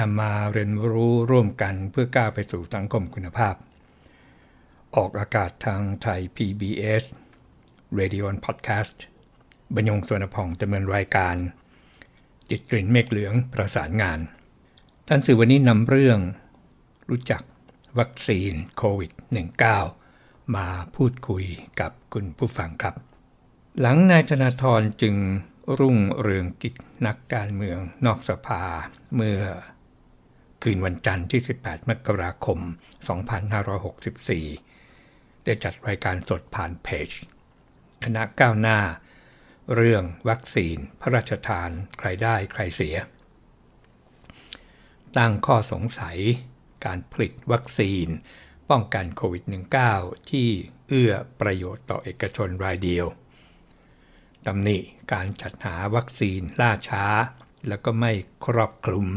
นำมาเรียนรู้ร่วมกันเพื่อก้าวไปสู่สังคมคุณภาพ ออกอากาศทางไทย PBS Radio and Podcast บรรยงสวนพองจำเนินรายการ จิตกลิ่นเมฆเหลืองประสานงาน ท่านสื่อวันนี้นำเรื่อง รู้จักวัคซีนโควิด -19 มาพูดคุยกับคุณผู้ฟังครับ หลังนายธนาธรจึงรุ่งเรืองกิจนักการเมืองนอกสภาเมื่อคืนวันจันทร์ที่ 18 มกราคม 2564ได้จัดรายการสดผ่านเพจคณะก้าวหน้า เรื่องวัคซีนพระราชทานใครได้ใครเสีย ตั้งข้อสงสัย การผลิตวัคซีนป้องกันโควิด -19 ที่เอื้อประโยชน์ต่อเอกชนรายเดียว ตำหนิการจัดหาวัคซีนล่าช้า แล้วก็ไม่ครอบคลุม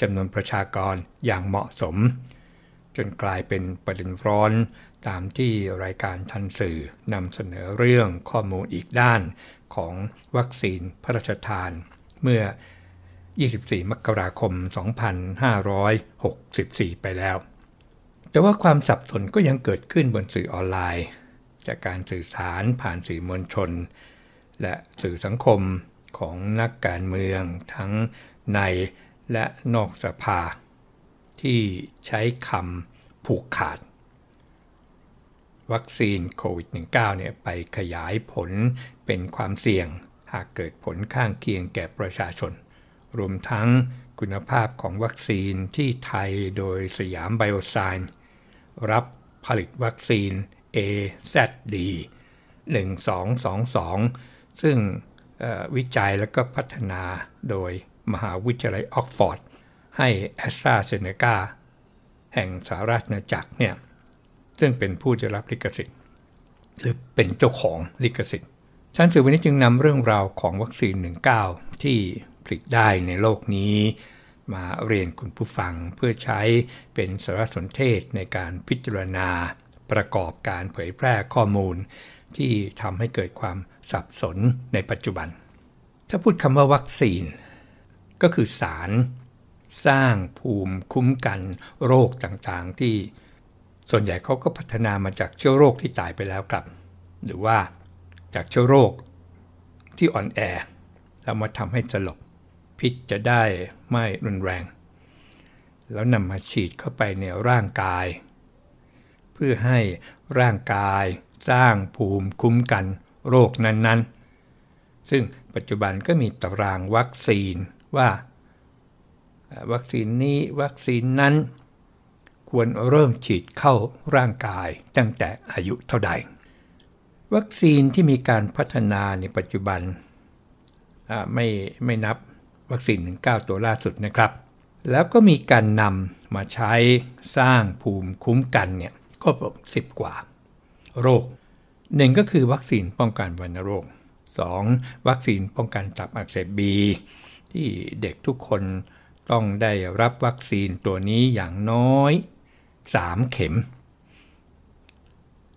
จำนวนประชากรอย่างเหมาะสม จนกลายเป็นประเด็นร้อนตามที่รายการทันสื่อนำเสนอเรื่องข้อมูลอีกด้านของวัคซีนพระราชทาน เมื่อ 24 มกราคม 2564 ไปแล้ว แต่ว่าความสับสนก็ยังเกิดขึ้นบนสื่อออนไลน์ จากการสื่อสารผ่านสื่อมวลชน และสื่อสังคมของนักการเมืองทั้งในและนอกสภา ที่ใช้คำผูกขาด วัคซีนโควิด -19 เนี่ยไปขยายผลเป็นความเสี่ยง หากเกิดผลข้างเคียงแก่ประชาชน รวมทั้งคุณภาพของวัคซีนที่ไทยโดยสยามไบโอไซน์ รับผลิตวัคซีน AZD 1222 ซึ่งวิจัยและก็พัฒนาโดยมหาวิทยาลัยออกฟอร์ดให้แอสตราเซเนกาแห่งสหราชอาณาจักรเนี่ยซึ่งเป็นผู้จะรับลิขสิทธิ์หรือเป็นเจ้าของลิขสิทธิ์ชั้นสื่อวันนี้จึงนำเรื่องราวของวัคซีน 19 ที่ผลิตได้ในโลกนี้ มาเรียนคุณผู้ฟังเพื่อใช้เป็นสารสนเทศในการพิจารณาประกอบการเผยแพร่ข้อมูล ที่ทำให้เกิดความสับสนในปัจจุบัน ถ้าพูดคำว่าวัคซีนก็คือสารสร้างภูมิคุ้มกันโรคต่างๆที่ ส่วนใหญ่เขาก็พัฒนามาจากเชื้อโรคที่ตายไปแล้วกลับ หรือว่าจากเชื้อโรคที่อ่อนแอแล้วมาทำให้สลบ พิษจะได้ไม่รุนแรง แล้วนำมาฉีดเข้าไปในร่างกาย เพื่อให้ร่างกายสร้างภูมิคุ้มกันโรคนั้นๆ ซึ่งปัจจุบันก็มีตารางวัคซีนว่าวัคซีนนี้วัคซีนนั้นควรเริ่มฉีดเข้าร่างกายตั้งแต่อายุเท่าใด วัคซีนที่มีการพัฒนาในปัจจุบันไม่ไม่นับวัคซีน19ตัวล่าสุดนะครับ แล้วก็มีการนำมาใช้สร้างภูมิคุ้มกันเนี่ยก็สิบกว่าโรคหนึ่งก็คือวัคซีนป้องกันวัณโรค 2. วัคซีนป้องกันตับอักเสบบีที่เด็กทุกคนต้องได้รับวัคซีนตัวนี้อย่างน้อย 3 เข็ม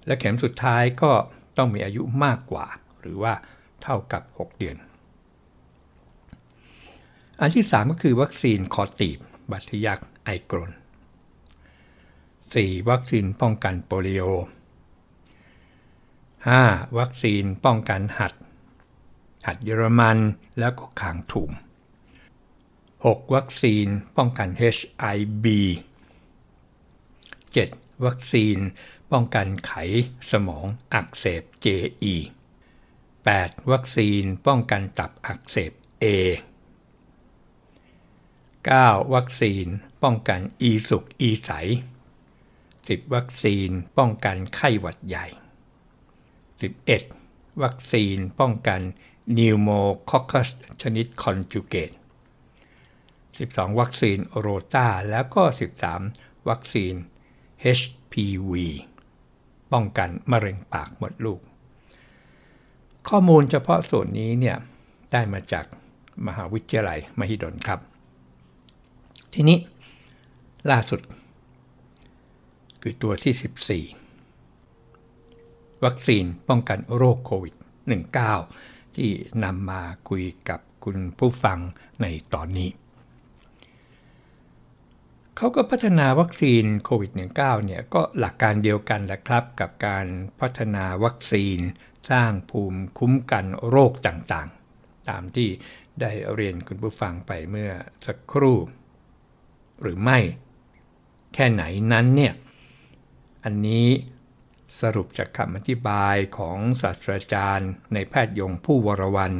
และเข็มสุดท้ายก็ต้องมีอายุมากกว่า หรือว่าเท่ากับ 6 เดือน อันที่ 3 ก็คือวัคซีนคอตีบบัตยักไอกรน 4. วัคซีนป้องกันโปลิโอ 5. วัคซีนป้องกันหัด หัดเยอรมัน แล้วก็ขางถุ่ม 6. วัคซีนป้องกัน HIV 7. วัคซีนป้องกันไขสมองอักเสบ JE 8. วัคซีนป้องกันตับอักเสบ A 9. วัคซีนป้องกันอีสุกอีใส 10. วัคซีนป้องกันไข้หวัดใหญ่ 11. วัคซีนป้องกันนิวโมคอคคัสชนิดคอนจูเกต12 วัคซีนโรตาแล้วก็ 13 วัคซีน HPV ป้องกันมะเร็งปากมดลูก ข้อมูลเฉพาะส่วนนี้เนี่ยได้มาจากมหาวิทยาลัยมหิดลครับ ทีนี้ล่าสุดคือตัวที่ 14วัคซีนป้องกันโรคโควิด -19 ที่นำมาคุยกับคุณผู้ฟังในตอนนี้เขาก็พัฒนาวัคซีนโควิด -19 เนี่ยก็หลักการเดียวกันแหละครับ กับการพัฒนาวัคซีนสร้างภูมิคุ้มกันโรคต่างๆ ตามที่ได้เรียนคุณผู้ฟังไปเมื่อสักครู่ หรือไม่แค่ไหนนั้นเนี่ย อันนี้สรุปจากคำอธิบายของศาสตราจารย์ในแพทย์ยงผู้วรวัน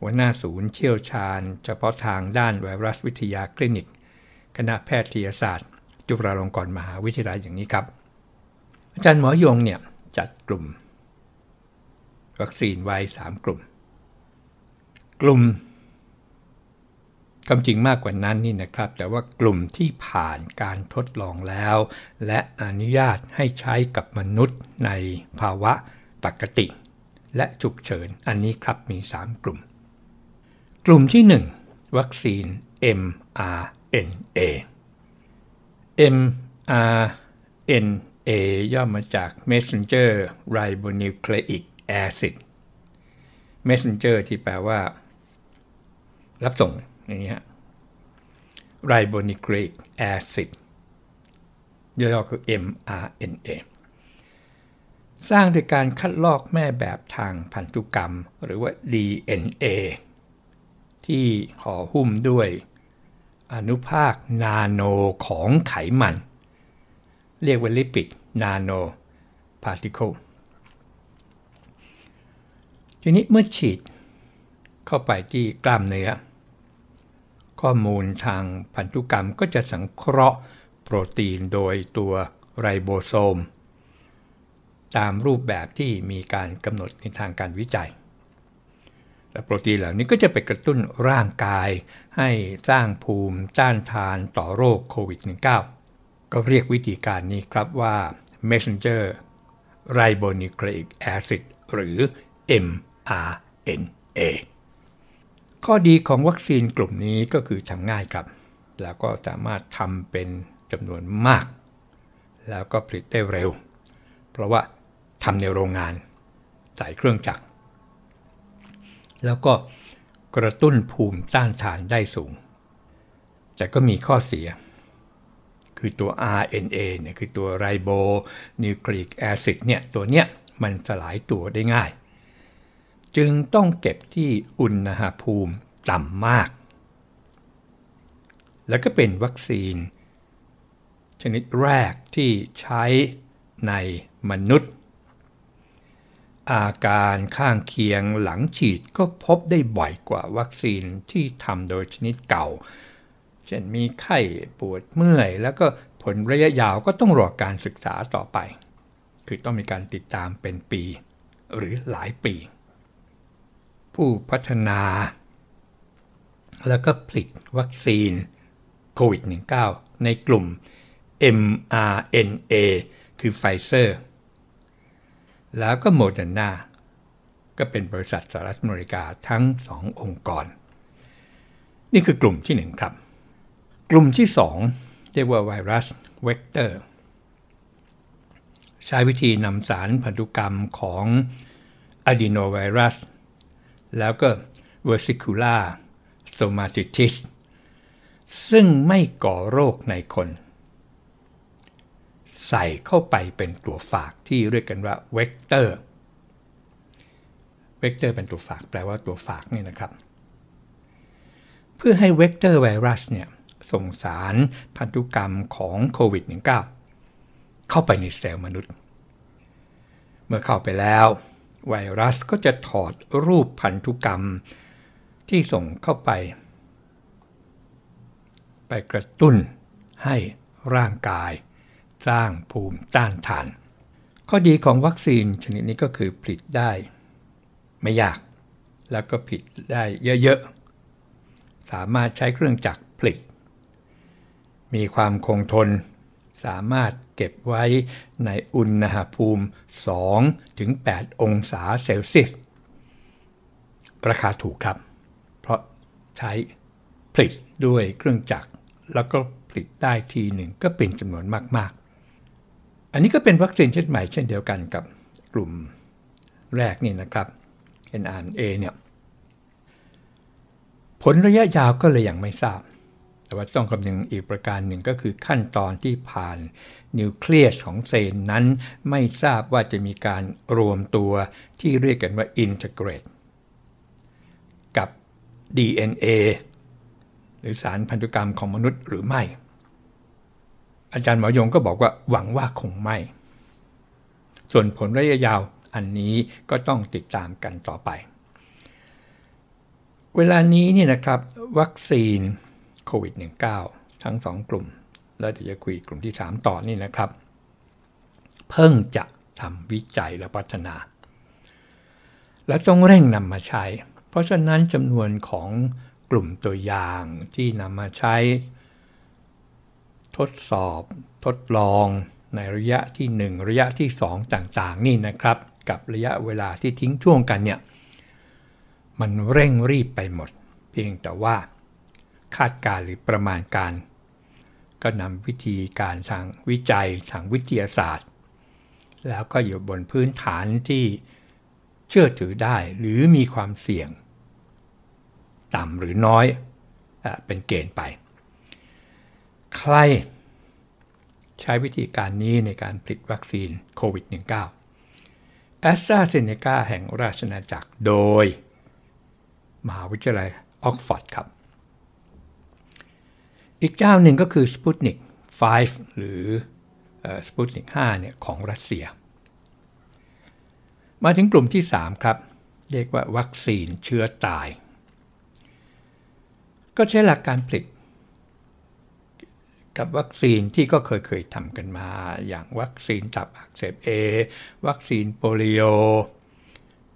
หัวหน้าศูนย์ เชี่ยวชาญ เฉพาะทางด้านไวรัสวิทยาคลินิกคณะแพทยศาสตร์ จุฬาลงกรณ์มหาวิทยาลัยอย่างนี้ครับ อาจารย์หมอยงเนี่ย จัดกลุ่ม วัคซีนไว้ 3 กลุ่ม กลุ่มคำจริงมากกว่านั้นนี่นะครับ แต่ว่ากลุ่มที่ผ่านการทดลองแล้ว และอนุญาตให้ใช้กับมนุษย์ในภาวะปกติ และฉุกเฉิน อันนี้ครับมี 3 กลุ่ม กลุ่มที่ 1 วัคซีน MR mRNA mRNA ย่อมาจาก messenger ribonucleic acid messenger ที่แปลว่า รับส่งอย่างนี้ะ ribonucleic acid ย่อๆคือ mRNA สร้างโดยการคัดลอกแม่แบบทางพันธุกรรมหรือว่า DNA ที่ห่อหุ้มด้วยอนุภาคนาโนของไขมัน เรียกว่าลิปิด นาโนพาร์ติเคิล ทีนี้เมื่อฉีด เข้าไปที่กล้ามเนื้อ ข้อมูลทางพันธุกรรมก็จะสังเคราะห์โปรตีนโดยตัวไรโบโซม ตามรูปแบบที่มีการกำหนดในทางการวิจัยแต่โปรตีนเหล่านี้ก็จะไปกระตุ้นร่างกายให้สร้างภูมิต้านทานต่อโรคโควิด -19 ก็เรียกวิธีการนี้ครับว่า messenger ribonucleic acid หรือ mRNA ข้อดีของวัคซีนกลุ่มนี้ก็คือทำง่ายครับ แล้วก็สามารถทำเป็นจำนวนมาก แล้วก็ผลิตได้เร็ว เพราะว่าทำในโรงงานใส่เครื่องจักรแล้วก็กระตุ้นภูมิต้านทานได้สูง แต่ก็มีข้อเสีย คือตัว RNA เนี่ย คือตัวไรโบนิวคลีกแอซิดเนี่ย ตัวเนี้ยมันสลายตัวได้ง่าย จึงต้องเก็บที่อุณหภูมิต่ำมาก แล้วก็เป็นวัคซีน ชนิดแรกที่ใช้ในมนุษย์อาการข้างเคียงหลังฉีดก็พบได้บ่อยกว่าวัคซีนที่ทำโดยชนิดเก่า เช่นมีไข้ปวดเมื่อย แล้วก็ผลระยะยาวก็ต้องรอการศึกษาต่อไป คือต้องมีการติดตามเป็นปี หรือหลายปี ผู้พัฒนา แล้วก็ผลิตวัคซีนโควิด -19 ในกลุ่ม mRNA คือไฟเซอร์แล้วก็โมเดอร์นาก็เป็นบริษัทสหรัฐอเมริกาทั้งสององค์กร นี่คือกลุ่มที่1ครับ กลุ่มที่2เรียกว่าไวรัสเวกเตอร์ใช้วิธีนำสารพันธุกรรมของอะดีโนไวรัสแล้วก็อร์ซิคูล่าโซมาติติสซึ่งไม่ก่อโรคในคนใส่เข้าไปเป็นตัวฝากที่เรียกกันว่าเวกเตอร์ เวกเตอร์เป็นตัวฝากแปลว่าตัวฝากนี่นะครับ เพื่อให้เวกเตอร์ไวรัสเนี่ยส่งสารพันธุกรรมของโควิด -19 เข้าไปในเซลล์มนุษย์ เมื่อเข้าไปแล้ว ไวรัสก็จะถอดรูปพันธุกรรม ที่ส่งเข้าไป ไปกระตุ้นให้ร่างกายสร้างภูมิต้านทาน ข้อดีของวัคซีนชนิดนี้ก็คือผลิตได้ไม่ยาก แล้วก็ผลิตได้เยอะ ๆ สามารถใช้เครื่องจักรผลิต มีความคงทน สามารถเก็บไว้ในอุณหภูมิ2-8องศาเซลเซียส ราคาถูกครับ เพราะใช้ผลิตด้วยเครื่องจักร แล้วก็ผลิตได้ทีหนึ่งก็เป็นจำนวนมากๆอันนี้ก็เป็นวัคซีนชนิดใหม่เช่นเดียวกันกับกลุ่มแรกนี่นะครับ NRNA เนี่ยผลระยะยาวก็เลยยังไม่ทราบ แต่ว่าต้องคำนึงอีกประการหนึ่งก็คือขั้นตอนที่ผ่านนิวเคลียสของเซลล์นั้นไม่ทราบว่าจะมีการรวมตัวที่เรียกกันว่าอินทเกรตกับ DNA หรือสารพันธุกรรมของมนุษย์หรือไม่อาจารย์หมอยงก็บอกว่าหวังว่าคงไม่ ส่วนผลระยะยาว อันนี้ก็ต้องติดตามกันต่อไป เวลานี้นี่นะครับ วัคซีนโควิด -19 ทั้ง 2 กลุ่ม แล้วเดี๋ยวจะคุยกลุ่มที่ 3 ต่อนี่นะครับ เพิ่งจะทำวิจัยและพัฒนา และต้องเร่งนำมาใช้ เพราะฉะนั้นจำนวนของกลุ่มตัวอย่างที่นำมาใช้ทดสอบทดลองในระยะที่ 1 ระยะที่ 2 ต่าง ๆ นี่นะครับ กับระยะเวลาที่ทิ้งช่วงกันเนี่ยมันเร่งรีบไปหมด เพียงแต่ว่าคาดการหรือประมาณการ ก็นำวิธีการทางวิจัยทางวิทยาศาสตร์ แล้วก็อยู่บนพื้นฐานที่เชื่อถือได้หรือมีความเสี่ยง ต่ำหรือน้อยเป็นเกณฑ์ไปใครใช้วิธีการนี้ในการผลิตวัคซีนโควิด -19 แอสตราเซเนกาแห่งราชนาจักรโดยมหาวิทยาลัยออกฟอร์ดครับ อีกเจ้าหนึ่งก็คือสปุตนิก5หรือสปุตนิก5เนี่ยของรัสเซีย มาถึงกลุ่มที่ 3 ครับ เรียกว่าวัคซีนเชื้อตาย ก็ใช้หลักการผลิตกับวัคซีนที่ก็เคยเคยทำกันมา อย่างวัคซีนตับอักเสบเอวัคซีนโปลิโอ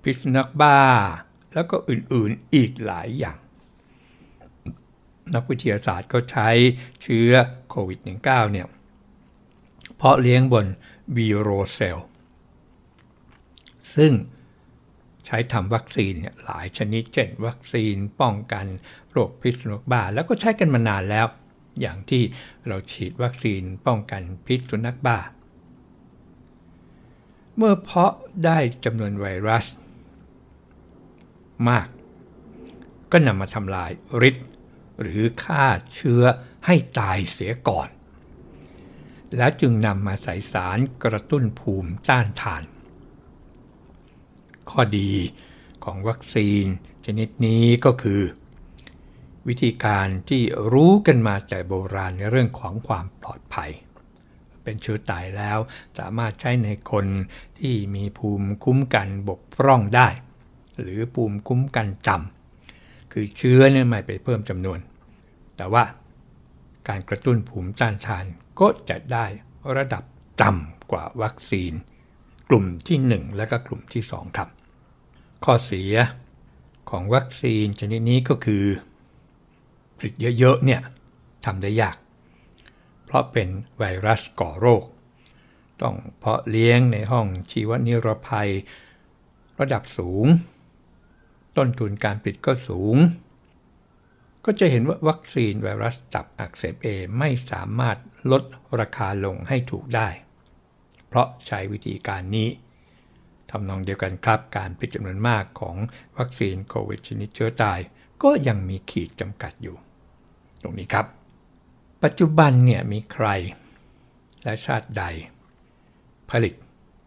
พิษนักบ้า แล้วก็อื่นๆอีกหลายอย่าง นักวิทยาศาสตร์ก็ใช้เชื้อโควิด -19 เนี่ยเพาะเลี้ยงบนวีโรเซลซึ่งใช้ทำวัคซีนเนี่ยหลายชนิดเช่น วัคซีนป้องกันโรคพิษสุนัขบ้าแล้วก็ใช้กันมานานแล้วอย่างที่เราฉีดวัคซีนป้องกันพิษสุนัขบ้า เมื่อเพาะได้จำนวนไวรัส มากก็นำมาทำลายฤทธิ์หรือฆ่าเชื้อให้ตายเสียก่อน แล้วจึงนำมาใส่สารกระตุ้นภูมิต้านทาน ข้อดีของวัคซีนชนิดนี้ก็คือวิธีการที่รู้กันมาแต่โบราณในเรื่องของความปลอดภัย เป็นเชื้อตายแล้วสามารถใช้ในคนที่มีภูมิคุ้มกันบกพร่องได้ หรือภูมิคุ้มกันจำ คือเชื้อเนี่ยไม่ไปเพิ่มจำนวน แต่ว่าการกระตุ้นภูมิต้านทานก็จะได้ระดับต่ำกว่าวัคซีน กลุ่มที่ 1 และก็กลุ่มที่ 2 ครับ ข้อเสียของวัคซีนชนิดนี้ก็คือผลิตเยอะๆเนี่ยทำได้ยาก เพราะเป็นไวรัสก่อโรค ต้องเพาะเลี้ยงในห้องชีวนิรภัย ระดับสูง ต้นทุนการผลิตก็สูง ก็จะเห็นว่าวัคซีนไวรัสตับอักเสบเอไม่สามารถลดราคาลงให้ถูกได้ เพราะใช้วิธีการนี้ทำนองเดียวกันครับการผลิตจำนวนมากของวัคซีนโควิดชนิดเชื้อตายก็ยังมีขีดจำกัดอยู่ตรงนี้ครับ ปัจจุบันเนี่ย มีใคร และชาติใด ผลิต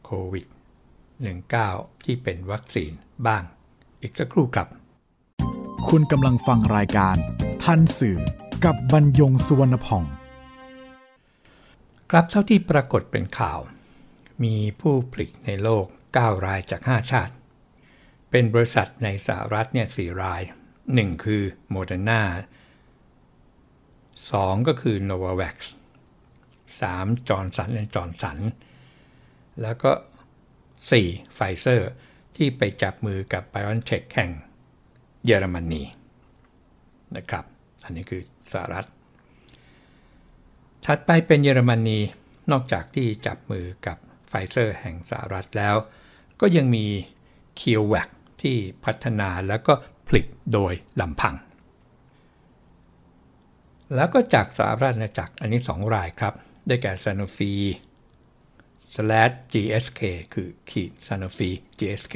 โควิด -19 ที่เป็นวัคซีนบ้างอีกสักครู่ครับ คุณกำลังฟังรายการทันสื่อกับบรรยงสุวรรณพองครับเท่าที่ปรากฏเป็นข่าว มีผู้ผลิตในโลก 9 รายจาก 5 ชาติ เป็นบริษัทในสหรัฐเนี่ย4รายหนึ่งคือเดอร์นา2ก็คือ Novavax 3 Johnson Johnson แล้วก็4 Pfizer ที่ไปจับมือกับ BioNTech แห่งเยอรมนี นะครับ อันนี้คือสหรัฐ ถัดไปเป็นเยอรมนี นอกจากที่จับมือกับไฟเซอร์แห่งสหรัฐแล้ว ก็ยังมีคิวแวกที่พัฒนาแล้วก็ผลิตโดยลำพังแล้วก็จากสหรัฐอาณาจักรอันนี้2รายครับ ได้แก่ซานฟี GSK คือขีดซานฟี GSK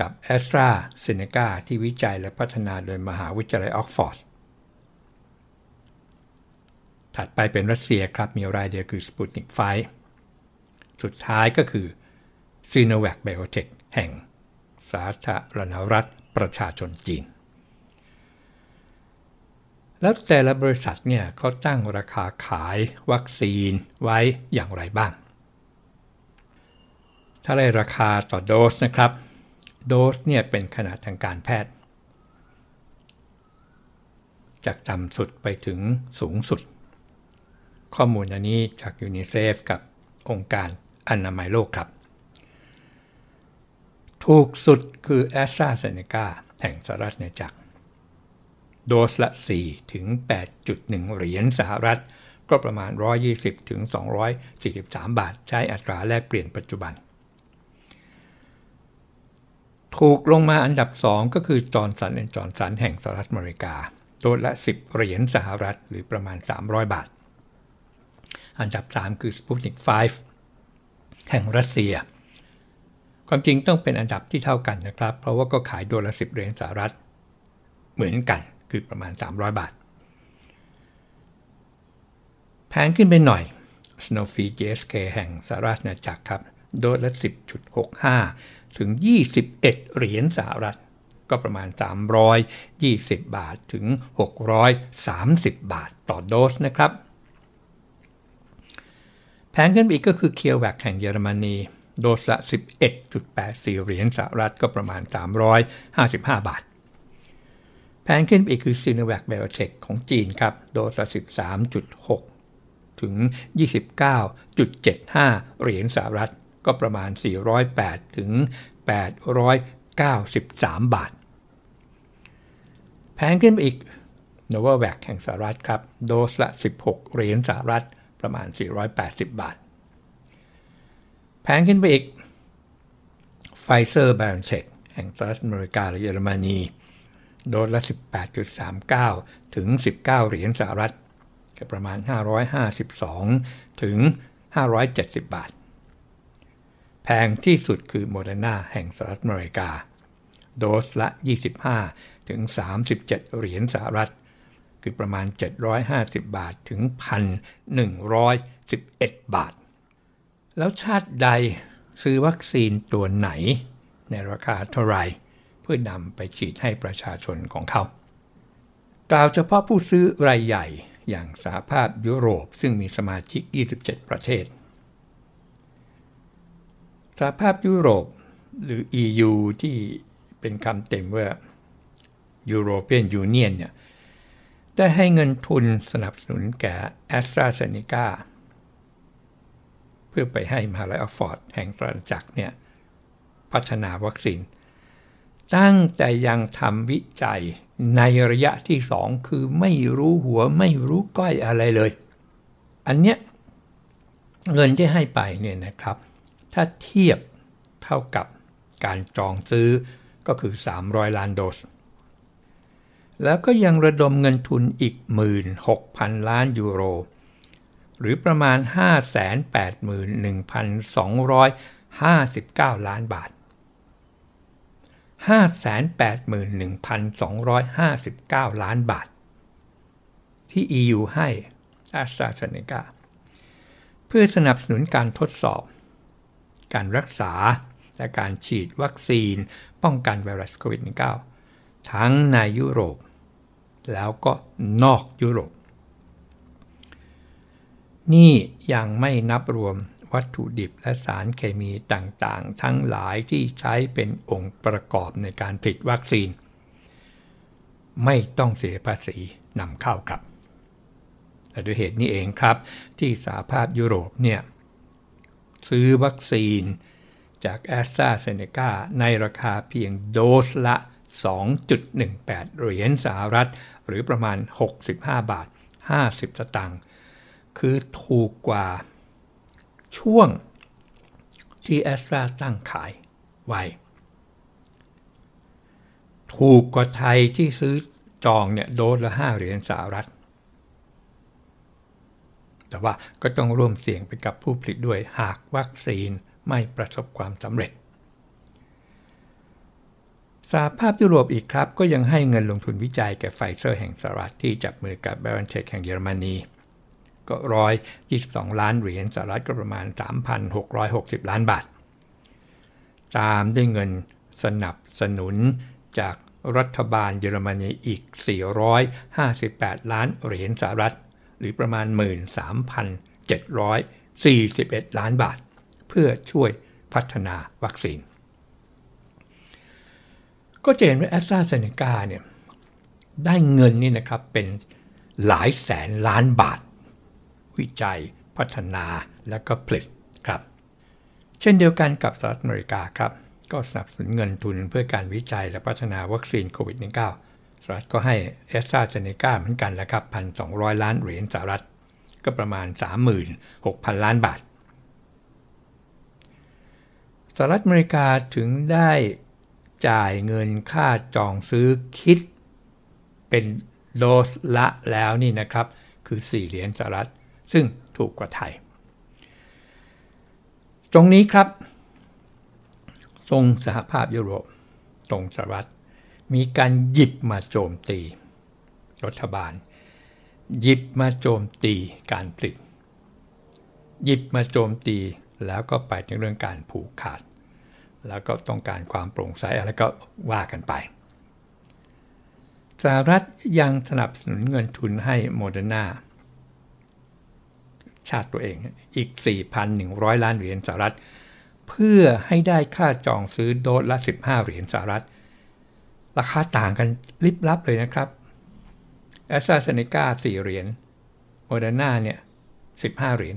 กับ a s t r a z ซ e c a ที่วิจัยและพัฒนาโดยมหาวิทยาลัยออกฟอร์ดถัดไปเป็นรัสเซียครับมีรายเดียวคือ Sputnik 5สุดท้ายก็คือ s i n o v a c Biotech แห่งสาธารณรัฐประชาชนจีนแล้วแต่ละบริษัทเนี่ยเขาตั้งราคาขายวัคซีนไว้อย่างไรบ้าง ถ้าได้ราคาต่อโดสนะครับ โดสเนี่ยเป็นขนาดทางการแพทย์ จากต่ำสุดไปถึงสูงสุด ข้อมูลอันนี้จากยูนิเซฟกับองค์การอนามัยโลกครับ ถูกสุดคือแอสตราเซเนกาแห่งสหรัฐเนจักรโดสละ4ถึง 8.1เหรียญสหรัฐก็ประมาณ 120 ถึง 243 บาท ใช้อัตราแลกเปลี่ยนปัจจุบัน ถูกลงมาอันดับ 2 ก็คือจอร์นสันและจอร์นสัน แห่งสหรัฐอเมริกาโดสละ10เหรียญสหรัฐหรือประมาณ 300 บาท อันดับ 3 คือสปูตนิก5แห่งรัสเซีย ความจริงต้องเป็นอันดับที่เท่ากันนะครับ เพราะว่าก็ขายโดลละ10เหรียญสหรัฐเหมือนกันคือประมาณ 300 บาท แพงขึ้นไปหน่อย Snowfee GSK แห่งสหรัฐอาณาจักรครับโดส ละ 10.65 ถึง 21 เหรียญสหรัฐก็ประมาณ 320 บาทถึง 630 บาทต่อโดสนะครับ แพงขึ้นอีกก็คือเคียวแวกแห่งเยอรมนี โดส ละ 11.84 เหรียญสหรัฐก็ประมาณ 355 บาทแพงขึ้นไปอีกคือ s i n o v a c b i o t e c h ของจีนครับ โดสละ 13.6 ถึง 29.75 เหรียญสหรัฐก็ประมาณ 408 ถึง 893 บาท แพงขึ้นไปอีก n o v a v a c แห่งสหรัฐครับ โดสละ 16 เหรียญสหรัฐประมาณ 480 บาท แพงขึ้นไปอีก Pfizer BioNTech แห่งสหรัฐอเมริกาและเยอรมนีโดสละ 18.39 ถึง 19 เหรียญสหรัฐประมาณ 552 ถึง 570 บาท แพงที่สุดคือโมเดอร์นาแห่งสหรัฐอเมริกา โดสละ 25 ถึง 37 เหรียญสหรัฐ คือประมาณ 750 บาท ถึง 1,111 บาท แล้วชาติใดซื้อวัคซีนตัวไหนในราคาเท่าไหร่พื่อนำไปฉีดให้ประชาชนของเขา กล่าวเฉพาะผู้ซื้อรายใหญ่ อย่างสหภาพยุโรปซึ่งมีสมาชิก 27 ประเทศ สหภาพยุโรปหรือ EU ที่เป็นคำเต็มว่า European Union เนี่ยได้ให้เงินทุนสนับสนุนแก่ a s t r a z เซ e c a เพื่อไปให้มหาลัยออกฟอร์ดแห่งฝรั่งักสเนี่ยพัฒนาวัคซีนตั้งแต่ยังทำวิจัยในระยะที่สองคือไม่รู้หัวไม่รู้ก้อยอะไรเลย อันเนี้ยเงินที่ให้ไปเนี่ยนะครับ ถ้าเทียบเท่ากับการจองซื้อก็คือ 300 ล้านโดส แล้วก็ยังระดมเงินทุนอีก 16,000 ล้านยูโร หรือประมาณ 581,259 ล้านบาท581,259 ล้านบาทที่ EU ให้อาสตาเซเนกาเพื่อสนับสนุนการทดสอบ การรักษาและการฉีดวัคซีนป้องกันไวรัสโควิด -19 ทั้งในยุโรป แล้วก็นอกยุโรป นี่ยังไม่นับรวมวัตถุดิบและสารเคมีต่างๆ ทั้งหลายที่ใช้เป็นองค์ประกอบในการผลิตวัคซีน ไม่ต้องเสียภาษีนำเข้าครับและด้วยเหตุนี้เองครับ ที่สหภาพยุโรปเนี่ย ซื้อวัคซีนจากแอสตราเซเนกาในราคาเพียงโดสละ 2.18 เหรียญสหรัฐ หรือประมาณ 65 บาท 50 สตางค์คือถูกกว่าช่วงที่แอสตราตั้งขายไว้ ถูกกว่าไทยที่ซื้อจองเนี่ยโดสละห้าเหรียญสหรัฐ แต่ว่าก็ต้องร่วมเสี่ยงไปกับผู้ผลิตด้วยหากวัคซีนไม่ประสบความสำเร็จ สาภาพยุโรปอีกครับ ก็ยังให้เงินลงทุนวิจัยแก่ไฟเซอร์แห่งสหรัฐที่จับมือกับแบรนเชกแห่งเยอรมนีก็ร้อยยี่สิบสองล้านเหรียญสหรัฐก็ประมาณ 3,660 ล้านบาท ตามด้วยเงินสนับสนุนจากรัฐบาลเยอรมนีอีก 458 ล้านเหรียญสหรัฐหรือประมาณ 13,741 ล้านบาท เพื่อช่วยพัฒนาวัคซีน ก็จะเห็นว่าแอสตราเซเนกาเนี่ยได้เงินนี่นะครับเป็นหลายแสนล้านบาทวิจัยพัฒนาและก็ผลิตครับเช่นเดียวกันกับสหรัฐอเมริกาครับก็สนับสนุนเงินทุนเพื่อการวิจัยและพัฒนาวัคซีนโควิด -19 สหรัฐก็ให้แอสตราเซเนกาเหมือนกันแล้วครับพันสองล้านเหรียญสหรัฐ ก็ประมาณ 36,000 ล้านบาทสหรัฐอเมริกาถึงได้จ่ายเงินค่าจองซื้อคิดเป็นโดสละแล้วนี่นะครับคือ4เหรียญสหรัฐซึ่งถูกกว่าไทย ตรงนี้ครับ ตรงสหภาพยุโรป ตรงสหรัฐมีการหยิบมาโจมตี รัฐบาล หยิบมาโจมตีการผลิตหยิบมาโจมตีแล้วก็ไปถึงเรื่องการผูกขาด แล้วก็ต้องการความโปร่งใสอะไรก็ว่ากันไป สหรัฐยังสนับสนุนเงินทุนให้โมเดอร์นาชาติตัวเองอีก 4,100 ล้านเหรียญสหรัฐเพื่อให้ได้ค่าจองซื้อโดสละ15 เหรียญสหรัฐ ราคาต่างกันลิบลับเลยนะครับแอสตราเซเนกา 4 เหรียญ โมเดอร์นาเนี่ย 15 เหรียญ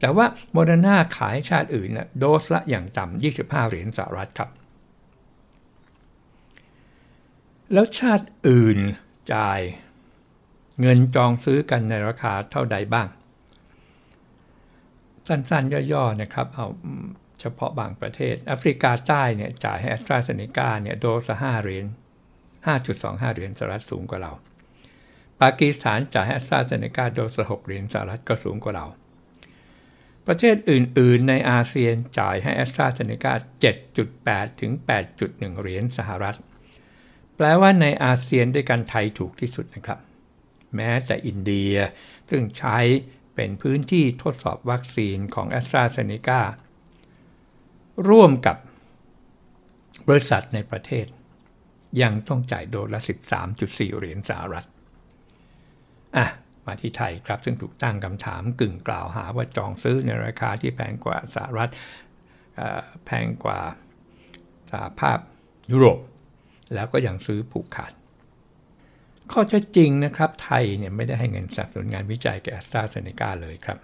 แต่ว่าโมเดอร์นาขายชาติอื่นนะโดสละอย่างต่ำ25 เหรียญสหรัฐครับ แล้วชาติอื่นจ่ายเงินจองซื้อกันในราคาเท่าใดบ้าง สั้น ๆย่อๆนะครับ เอาเฉพาะบางประเทศแอฟริกาใต้เนี่ยจ่ายให้แอสตราเซเนกาเนี่ยโดสละ5เหรียญ5.25 เหรียญสหรัฐสูงกว่าเรา ปากีสถานจ่ายให้แอสตราเซเนกาโดสละ6เหรียญสหรัฐก็สูงกว่าเรา ประเทศอื่นๆในอาเซียนจ่ายให้แอสตราเซเนกา7.8ถึง8.1 เหรียญสหรัฐ แปลว่าในอาเซียนด้วยกันไทยถูกที่สุดนะครับแม้แต่อินเดียซึ่งใช้เป็นพื้นที่ทดสอบวัคซีนของแอสตราเซเนการ่วมกับบริษัทในประเทศ ยังต้องจ่ายโดสละ13.4 เหรียญสหรัฐอ่ะ มาที่ไทยครับ ซึ่งถูกตั้งคำถามกึ่งกล่าวหาว่าจองซื้อในราคาที่แพงกว่าสหรัฐแพงกว่าสาภาพยุโรป แล้วก็ยังซื้อผูกขาดข้อเท็จจริงนะครับ ไทยเนี่ยไม่ได้ให้เงินสนับสนุนงานวิจัยแก่แอสตราเซเนกาเลยครับ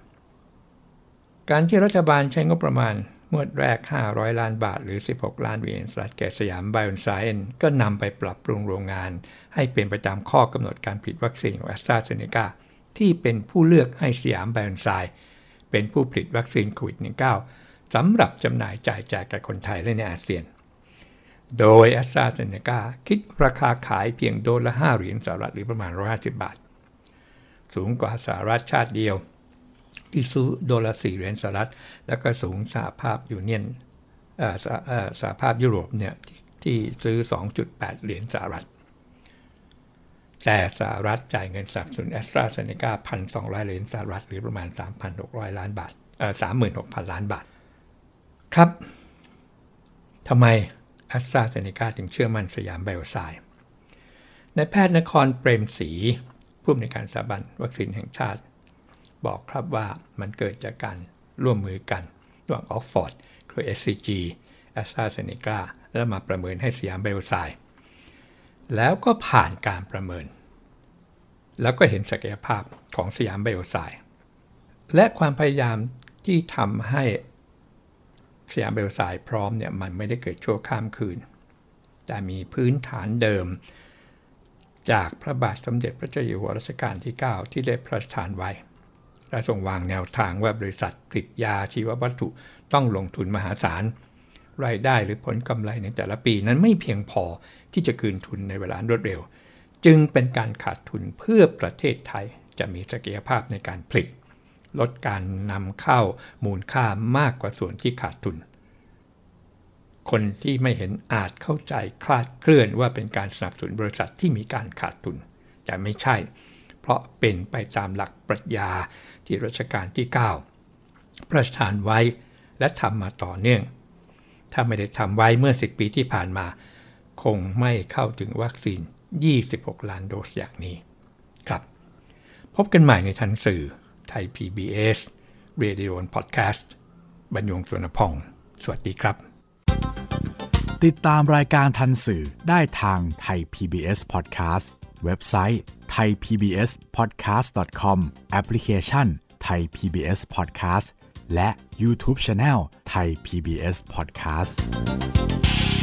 การที่รัฐบาลใช้งบประมาณงวดแรก 500 ล้านบาทหรือ 16 ล้านเหรียญสหรัฐแก่สยามไบโอนไซเอนก็นำไปปรับปรุงโรงงาน ให้เป็นประจำข้อกำหนดการผลิตวัคซีนของแอสตราเซเนกาที่เป็นผู้เลือกให้สยามไบโอนไซเป็นผู้ผลิตวัคซีนโควิด -19 สำหรับจำหน่ายจ่ายแจกแก่คนไทยและในอาเซียนโดยแอสตราเซเนกาคิดราคาขายเพียงโดสละ5เหรียญสหรัฐหรือประมาณ 150 บาท สูงกว่าสหรัฐชาติเดียว ที่ซื้อโดสละ4เหรียญสหรัฐแล้วก็สูงสหภาพยูเนียนสหภาพยุโรปเนี่ยที่ซื้อ 2.8 เหรียญสหรัฐแต่สหรัฐจ่ายเงินสนับสนุนแอสตราเซเนกาพันสองร้อยเหรียญสหรัฐหรือประมาณ 3,600ล้านบาทสามหมื่นหกพันล้านบาท ครับ ทำไมแอสตราเซเนกาจึงเชื่อมั่นสยามไบโอไซน์ในแพทย์นครเปรมศรีผู้อำนวยการสถาบัน วัคซีนแห่งชาติ บอกครับว่ามันเกิดจากการร่วมมือกันระหว่างออกฟอร์ดคือ SCG แอสตราเซเนกาแล้วมาประเมินให้สยามไบโอไซน์แล้วก็ผ่านการประเมิน แล้วก็เห็นศักยภาพของสยามไบโอไซน์และความพยายามที่ทำให้สยามเบลสายพร้อมเนี่ยมันไม่ได้เกิดชั่วข้ามคืน แต่มีพื้นฐานเดิม จากพระบาทสมเด็จพระเจ้าอยู่หัวรัชกาลที่ 9 ที่ได้พระราชทานไว้ และทรงวางแนวทางว่าบริษัทผลิตยาชีววัตถุต้องลงทุนมหาศาลรายได้หรือผลกำไรในแต่ละปีนั้นไม่เพียงพอที่จะคืนทุนในเวลารวดเร็ว จึงเป็นการขาดทุนเพื่อประเทศไทย จะมีศักยภาพในการผลิตลดการนำเข้ามูลค่ามากกว่าส่วนที่ขาดทุน คนที่ไม่เห็นอาจเข้าใจ คลาดเคลื่อนว่าเป็นการสนับสนุนบริษัทที่มีการขาดทุน แต่ไม่ใช่ เพราะเป็นไปตามหลักปรัชญาที่รัชกาลที่9ประชานไว้ และทำมาต่อเนื่อง ถ้าไม่ได้ทำไว้เมื่อ 10 ปีที่ผ่านมา คงไม่เข้าถึงวัคซีน 26 ล้านโดสอย่างนี้ครับ พบกันใหม่ในทันสื่อไทย PBS Radio and Podcast บรรยงสวนพอง สวัสดีครับ ติดตามรายการทันสื่อได้ทางไทย PBS Podcast เว็บไซต์ thaipbspodcast.com แอปพลิเคชัน Thai PBS Podcast และ YouTube Channel Thai PBS Podcast